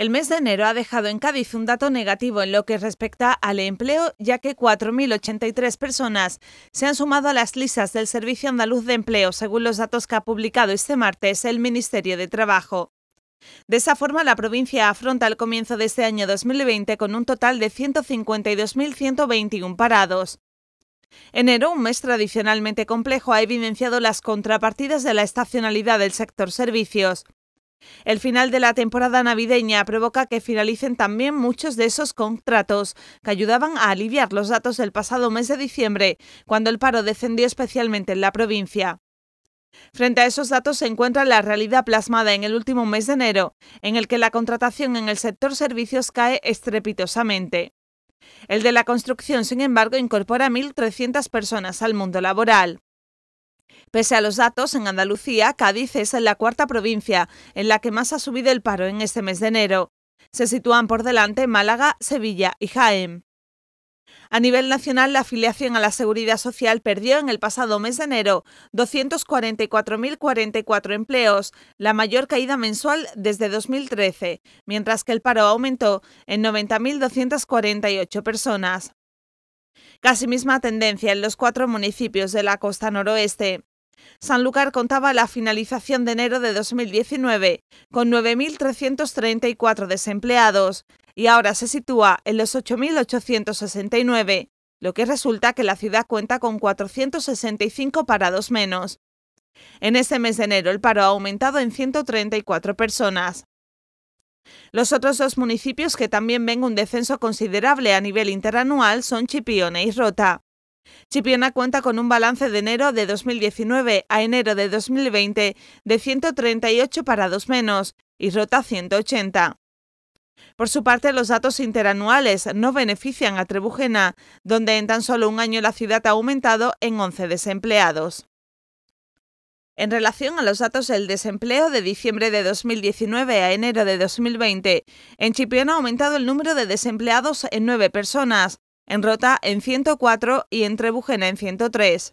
El mes de enero ha dejado en Cádiz un dato negativo en lo que respecta al empleo, ya que 4.083 personas se han sumado a las listas del Servicio Andaluz de Empleo, según los datos que ha publicado este martes el Ministerio de Trabajo. De esa forma, la provincia afronta el comienzo de este año 2020 con un total de 152.121 parados. Enero, un mes tradicionalmente complejo, ha evidenciado las contrapartidas de la estacionalidad del sector servicios. El final de la temporada navideña provoca que finalicen también muchos de esos contratos que ayudaban a aliviar los datos del pasado mes de diciembre, cuando el paro descendió especialmente en la provincia. Frente a esos datos se encuentra la realidad plasmada en el último mes de enero, en el que la contratación en el sector servicios cae estrepitosamente. El de la construcción, sin embargo, incorpora 1.300 personas al mundo laboral. Pese a los datos, en Andalucía, Cádiz es la cuarta provincia en la que más ha subido el paro en este mes de enero. Se sitúan por delante Málaga, Sevilla y Jaén. A nivel nacional, la afiliación a la Seguridad Social perdió en el pasado mes de enero 244.044 empleos, la mayor caída mensual desde 2013, mientras que el paro aumentó en 90.248 personas casi misma tendencia en los cuatro municipios de la costa noroeste. Sanlúcar contaba la finalización de enero de 2019 con 9.334 desempleados y ahora se sitúa en los 8.869, lo que resulta que la ciudad cuenta con 465 parados menos. En este mes de enero el paro ha aumentado en 134 personas. Los otros dos municipios que también ven un descenso considerable a nivel interanual son Chipiona y Rota. Chipiona cuenta con un balance de enero de 2019 a enero de 2020 de 138 parados menos y Rota 180. Por su parte, los datos interanuales no benefician a Trebujena, donde en tan solo un año la ciudad ha aumentado en 11 desempleados. En relación a los datos del desempleo de diciembre de 2019 a enero de 2020, en Chipión ha aumentado el número de desempleados en nueve personas, en Rota en 104 y en Trebujena en 103.